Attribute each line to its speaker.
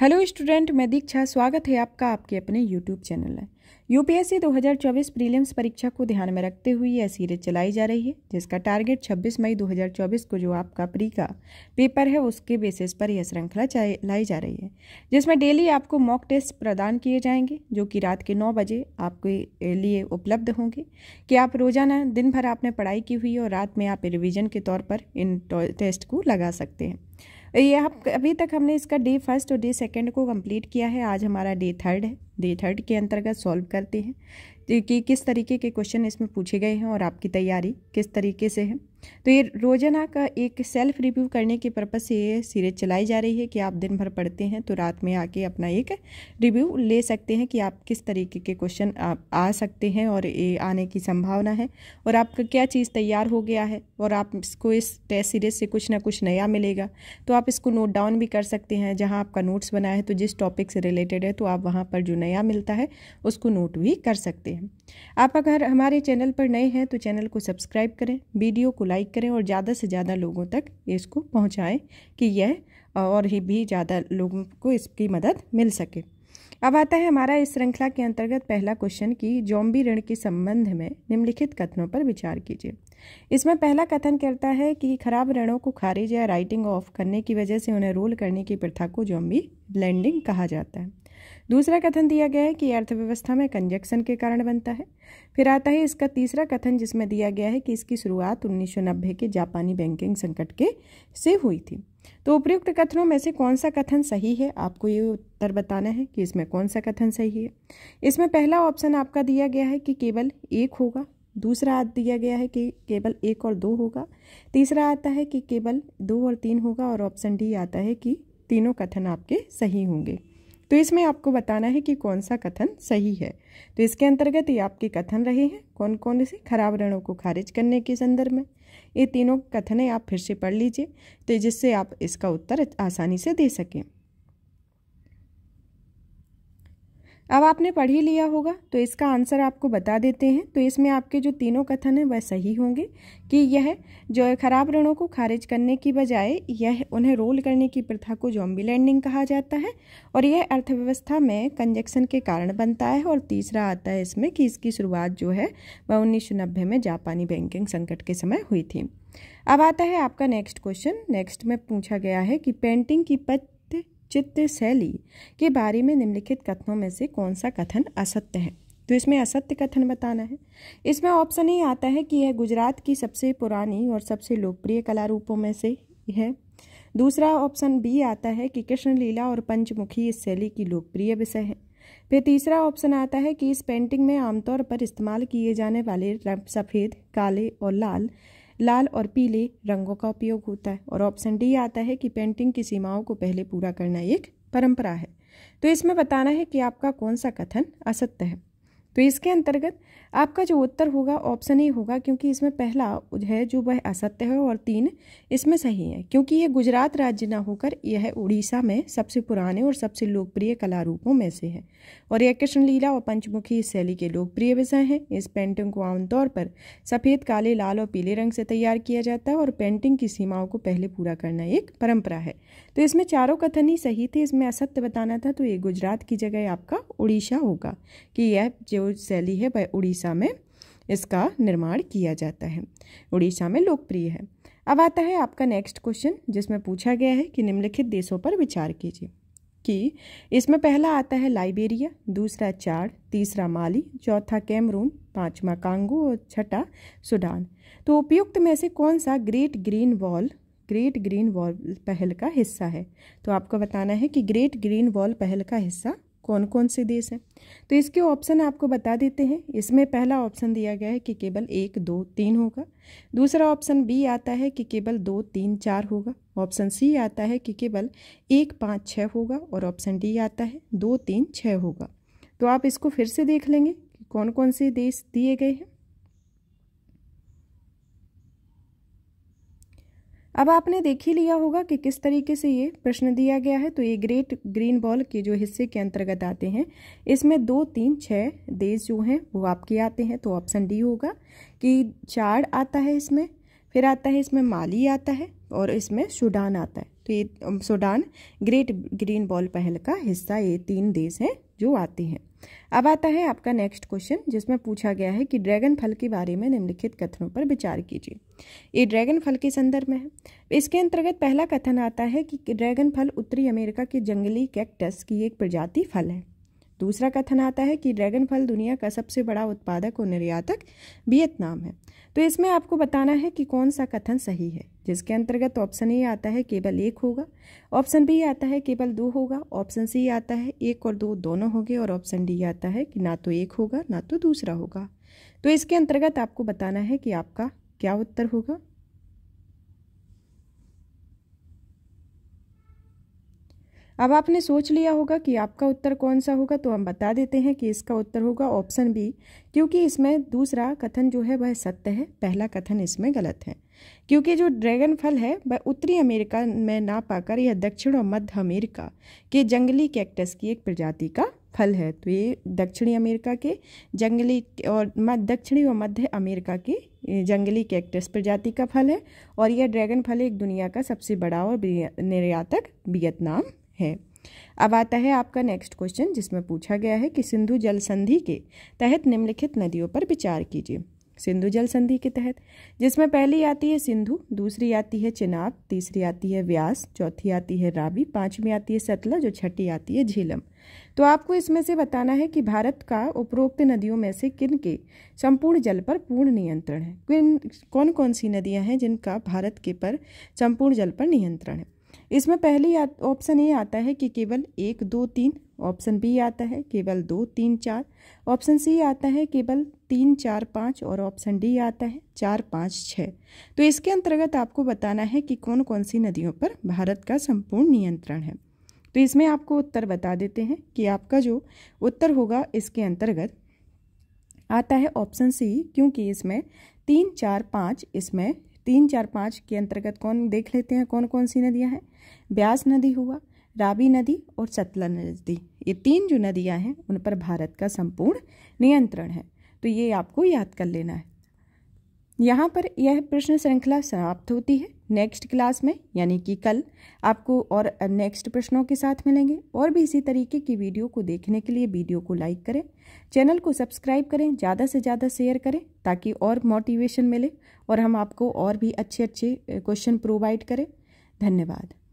Speaker 1: hello student मैं दीक्षा स्वागत है आपका आपके अपने यूट्यूब चैनल में यूपीएससी 2024 प्रीलिम्स परीक्षा को ध्यान में रखते हुए यह सीरीज चलाई जा रही है जिसका टारगेट 26 मई 2024 को जो आपका प्री का पेपर है उसके बेसिस पर यह श्रृंखला चलाई जा रही है जिसमें डेली आपको मॉक टेस्ट प्रदान किए जाएंगे जो कि रात के नौ बजे आपके लिए उपलब्ध होंगे कि आप रोजाना दिन भर आपने पढ़ाई की हुई और रात में आप रिविजन के तौर पर इन टेस्ट को लगा सकते हैं ये आप अभी तक हमने इसका डे फर्स्ट और डे सेकेंड को कंप्लीट किया है आज हमारा डे थर्ड है डे थर्ड के अंतर्गत सॉल्व करते हैं कि किस तरीके के क्वेश्चन इसमें पूछे गए हैं और आपकी तैयारी किस तरीके से है तो ये रोजाना का एक सेल्फ रिव्यू करने के पर्पज़ से ये सीरीज चलाई जा रही है कि आप दिन भर पढ़ते हैं तो रात में आके अपना एक रिव्यू ले सकते हैं कि आप किस तरीके के क्वेश्चन आप आ सकते हैं और ये आने की संभावना है और आपका क्या चीज़ तैयार हो गया है और आप इसको इस टेस्ट सीरीज से कुछ ना कुछ नया मिलेगा तो आप इसको नोट डाउन भी कर सकते हैं जहाँ आपका नोट्स बना है तो जिस टॉपिक से रिलेटेड है तो आप वहाँ पर जो नया मिलता है उसको नोट भी कर सकते हैं आप अगर हमारे चैनल पर नए हैं तो चैनल को सब्सक्राइब करें वीडियो को लाइक करें और ज़्यादा से ज़्यादा लोगों तक इसको पहुँचाएँ कि यह और ही भी ज़्यादा लोगों को इसकी मदद मिल सके अब आता है हमारा इस श्रृंखला के अंतर्गत पहला क्वेश्चन कि जॉम्बी ऋण के संबंध में निम्नलिखित कथनों पर विचार कीजिए इसमें पहला कथन कहता है कि खराब ऋणों को खारिज या राइटिंग ऑफ करने की वजह से उन्हें रोल करने की प्रथा को जॉम्बी लैंडिंग कहा जाता है दूसरा कथन दिया गया है कि अर्थव्यवस्था में कंजक्शन के कारण बनता है फिर आता है इसका तीसरा कथन जिसमें दिया गया है कि इसकी शुरुआत उन्नीस के जापानी बैंकिंग संकट के से हुई थी तो उपयुक्त कथनों में से कौन सा कथन सही है आपको ये उत्तर बताना है कि इसमें कौन सा कथन सही है इसमें पहला ऑप्शन आपका दिया गया है कि केवल एक होगा दूसरा दिया गया है कि केवल एक और दो होगा तीसरा आता है कि केवल दो और तीन होगा और ऑप्शन डी आता है कि तीनों कथन आपके सही होंगे तो इसमें आपको बताना है कि कौन सा कथन सही है तो इसके अंतर्गत ये आपके कथन रहे हैं कौन कौन से खराब ऋणों को खारिज करने के संदर्भ में ये तीनों कथनें आप फिर से पढ़ लीजिए तो जिससे आप इसका उत्तर आसानी से दे सकें अब आपने पढ़ ही लिया होगा तो इसका आंसर आपको बता देते हैं तो इसमें आपके जो तीनों कथन हैं वह सही होंगे कि यह जो खराब ऋणों को खारिज करने की बजाय यह उन्हें रोल करने की प्रथा को जॉम्बी लैंडिंग कहा जाता है और यह अर्थव्यवस्था में कंजक्शन के कारण बनता है और तीसरा आता है इसमें कि इसकी शुरुआत जो है वह उन्नीस में जापानी बैंकिंग संकट के समय हुई थी अब आता है आपका नेक्स्ट क्वेश्चन नेक्स्ट में पूछा गया है कि पेंटिंग की पच चित्त शैली के बारे में निम्नलिखित कथनों में से कौन सा कथन असत्य है तो इसमें असत्य कथन बताना है इसमें ऑप्शन ही आता है कि यह गुजरात की सबसे पुरानी और सबसे लोकप्रिय कला रूपों में से है दूसरा ऑप्शन बी आता है कि कृष्ण लीला और पंचमुखी इस शैली की लोकप्रिय विषय है फिर तीसरा ऑप्शन आता है कि इस पेंटिंग में आमतौर पर इस्तेमाल किए जाने वाले सफ़ेद काले और लाल लाल और पीले रंगों का उपयोग होता है और ऑप्शन डी आता है कि पेंटिंग की सीमाओं को पहले पूरा करना एक परंपरा है तो इसमें बताना है कि आपका कौन सा कथन असत्य है तो इसके अंतर्गत आपका जो उत्तर होगा ऑप्शन ही होगा क्योंकि इसमें पहला है जो वह असत्य है और तीन इसमें सही है क्योंकि यह गुजरात राज्य ना होकर यह उड़ीसा में सबसे पुराने और सबसे लोकप्रिय कला रूपों में से है और यह कृष्ण लीला और पंचमुखी इस शैली के लोकप्रिय विषय हैं इस पेंटिंग को आमतौर पर सफ़ेद काले लाल और पीले रंग से तैयार किया जाता है और पेंटिंग की सीमाओं को पहले पूरा करना एक परंपरा है तो इसमें चारों कथन ही सही थे इसमें असत्य बताना था तो ये गुजरात की जगह आपका उड़ीसा होगा कि यह जो शैली है वह उड़ीसा उड़ीसा में इसका निर्माण किया जाता है उड़ीसा में लोकप्रिय है अब आता है आपका नेक्स्ट क्वेश्चन जिसमें पूछा गया है कि निम्नलिखित देशों पर विचार कीजिए कि इसमें पहला आता है लाइबेरिया दूसरा चाड तीसरा माली चौथा कैमरून पांचवा कांगो और छठा सूडान तो उपयुक्त में से कौन सा great green wall great green wall पहल का हिस्सा है तो आपको बताना है कि ग्रेट ग्रीन वॉल पहल का हिस्सा कौन कौन से देश हैं तो इसके ऑप्शन आपको बता देते हैं इसमें पहला ऑप्शन दिया गया है कि केवल एक दो तीन होगा दूसरा ऑप्शन बी आता है कि केवल दो तीन चार होगा ऑप्शन सी आता है कि केवल एक पाँच छः होगा और ऑप्शन डी आता है दो तीन छः होगा तो आप इसको फिर से देख लेंगे कि कौन कौन से देश दिए गए हैं अब आपने देख ही लिया होगा कि किस तरीके से ये प्रश्न दिया गया है तो ये ग्रेट ग्रीन बॉल के जो हिस्से के अंतर्गत आते हैं इसमें दो तीन छः देश जो हैं वो आपके आते हैं तो ऑप्शन डी होगा कि चाड आता है इसमें फिर आता है इसमें माली आता है और इसमें सूडान आता है तो ये सूडान ग्रेट ग्रीन बॉल पहल का हिस्सा ये तीन देश हैं जो आते हैं अब आता है आपका नेक्स्ट क्वेश्चन जिसमें पूछा गया है कि ड्रैगन फल के बारे में निम्नलिखित कथनों पर विचार कीजिए ये ड्रैगन फल के संदर्भ में है इसके अंतर्गत पहला कथन आता है कि ड्रैगन फल उत्तरी अमेरिका के जंगली कैक्टस की एक प्रजाति फल है दूसरा कथन आता है कि ड्रैगन फल दुनिया का सबसे बड़ा उत्पादक और निर्यातक वियतनाम है तो इसमें आपको बताना है कि कौन सा कथन सही है जिसके अंतर्गत ऑप्शन ए आता है केवल एक होगा ऑप्शन बी आता है केवल दो होगा ऑप्शन सी आता है एक और दो दोनों होंगे और ऑप्शन डी आता है कि ना तो एक होगा ना तो दूसरा होगा तो इसके अंतर्गत आपको बताना है कि आपका क्या उत्तर होगा अब आपने सोच लिया होगा कि आपका उत्तर कौन सा होगा तो हम बता देते हैं कि इसका उत्तर होगा ऑप्शन बी क्योंकि इसमें दूसरा कथन जो है वह सत्य है पहला कथन इसमें गलत है क्योंकि जो ड्रैगन फल है वह उत्तरी अमेरिका में ना पाकर यह दक्षिण और मध्य अमेरिका के जंगली कैक्टस की एक प्रजाति का फल है तो ये दक्षिणी अमेरिका के जंगली और दक्षिणी और मध्य अमेरिका के जंगली कैक्टस प्रजाति का फल है और यह ड्रैगन फल एक दुनिया का सबसे बड़ा और निर्यातक वियतनाम है अब आता है आपका नेक्स्ट क्वेश्चन जिसमें पूछा गया है कि सिंधु जल संधि के तहत निम्नलिखित नदियों पर विचार कीजिए सिंधु जल संधि के तहत जिसमें पहली आती है सिंधु दूसरी आती है चिनाब तीसरी आती है व्यास चौथी आती है रावी पांचवी आती है सतलज और छठी आती है झीलम तो आपको इसमें से बताना है कि भारत का उपरोक्त नदियों में से किन के संपूर्ण जल पर पूर्ण नियंत्रण है किन कौन कौन सी नदियां हैं जिनका भारत के पर संपूर्ण जल पर नियंत्रण है इसमें पहली ऑप्शन ए आता है कि केवल एक दो तीन ऑप्शन बी आता है केवल दो तीन चार ऑप्शन सी आता है केवल तीन चार पाँच और ऑप्शन डी आता है चार पाँच छः तो इसके अंतर्गत आपको बताना है कि कौन कौन सी नदियों पर भारत का संपूर्ण नियंत्रण है तो इसमें आपको उत्तर बता देते हैं कि आपका जो उत्तर होगा इसके अंतर्गत आता है ऑप्शन सी क्योंकि इसमें तीन चार पाँच इसमें तीन चार पाँच के अंतर्गत कौन देख लेते हैं कौन कौन सी नदियाँ हैं ब्यास नदी हुआ रावी नदी और सतलज नदी ये तीन जो नदियाँ हैं उन पर भारत का संपूर्ण नियंत्रण है तो ये आपको याद कर लेना है यहाँ पर यह प्रश्न श्रृंखला समाप्त होती है नेक्स्ट क्लास में यानी कि कल आपको और नेक्स्ट प्रश्नों के साथ मिलेंगे और भी इसी तरीके की वीडियो को देखने के लिए वीडियो को लाइक करें चैनल को सब्सक्राइब करें ज़्यादा से ज़्यादा शेयर करें ताकि और मोटिवेशन मिले और हम आपको और भी अच्छे अच्छे क्वेश्चन प्रोवाइड करें धन्यवाद